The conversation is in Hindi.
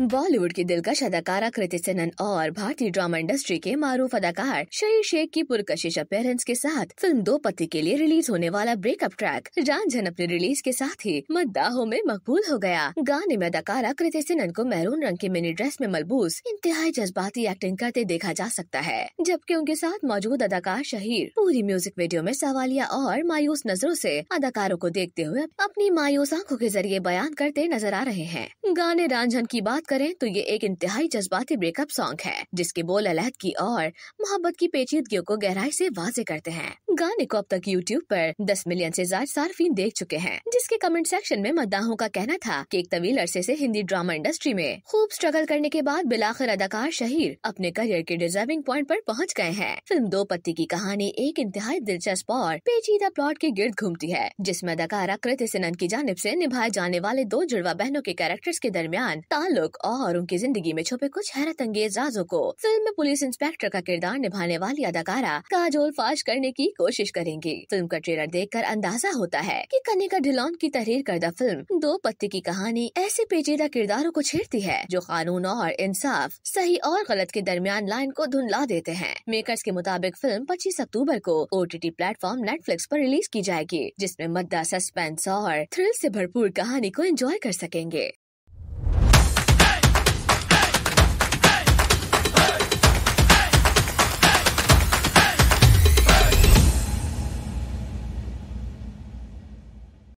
बॉलीवुड की दिलकश अदाकारा कृति सेनन और भारतीय ड्रामा इंडस्ट्री के मारूफ अदाकार शही शेख की पुरकशिश अपेयरेंस के साथ फिल्म दो पति के लिए रिलीज होने वाला ब्रेकअप ट्रैक रानझन अपने रिलीज के साथ ही मद्दाहों में मकबूल हो गया गाने में अदाकारा कृति सेनन को मैरून रंग के मिनी ड्रेस में मलबूस इंतहाई जज्बाती एक्टिंग करते देखा जा सकता है जबकि उनके साथ मौजूद अदाकार शहीर पूरी म्यूजिक वीडियो में सवालिया और मायूस नजरों ऐसी अदाकारों को देखते हुए अपनी मायूस आंखों के जरिए बयान करते नजर आ रहे हैं गाने रांझन की बात करें तो ये एक इंतहाई जज्बाती ब्रेकअप सॉन्ग है जिसके बोल अलहद की और मोहब्बत की पेचीदगियों को गहराई से वाजे करते हैं गाने को अब तक यूट्यूब पर 10 मिलियन से ज्यादा सार्फिन देख चुके हैं जिसके कमेंट सेक्शन में मद्दाहों का कहना था कि एक तवील अरसे से हिंदी ड्रामा इंडस्ट्री में खूब स्ट्रगल करने के बाद बिलाखिर अदाकार शहीर अपने करियर के डिजर्विंग प्वाइंट आरोप पहुँच गए हैं फिल्म दो पत्ती की कहानी एक इंतहाई दिलचस्प और पेचीदा प्लॉट के गिर्द घूमती है जिसमे अदाकारा कृति सिनन की जानब ऐसी निभाए जाने वाले दो जुड़वा बहनों के कैरेक्टर्स के दरमियान ताल्लुक और उनकी जिंदगी में छुपे कुछ हैरत अंगेज राजों को फिल्म में पुलिस इंस्पेक्टर का किरदार निभाने वाली अदाकारा काजोल फाश करने की कोशिश करेंगी फिल्म का ट्रेलर देख कर अंदाजा होता है की कनिका ढिलोन की तहरीर करदा फिल्म दो पत्ती की कहानी ऐसे पेचीदा किरदारों को छेड़ती है जो कानून और इंसाफ सही और गलत के दरमियान लाइन को धुंधला देते हैं मेकर्स के मुताबिक फिल्म 25 अक्टूबर को O T T platform Netflix पर रिलीज की जाएगी जिसमें मद्दा सस्पेंस और थ्रिल से भरपूर कहानी को एंजॉय कर सकेंगे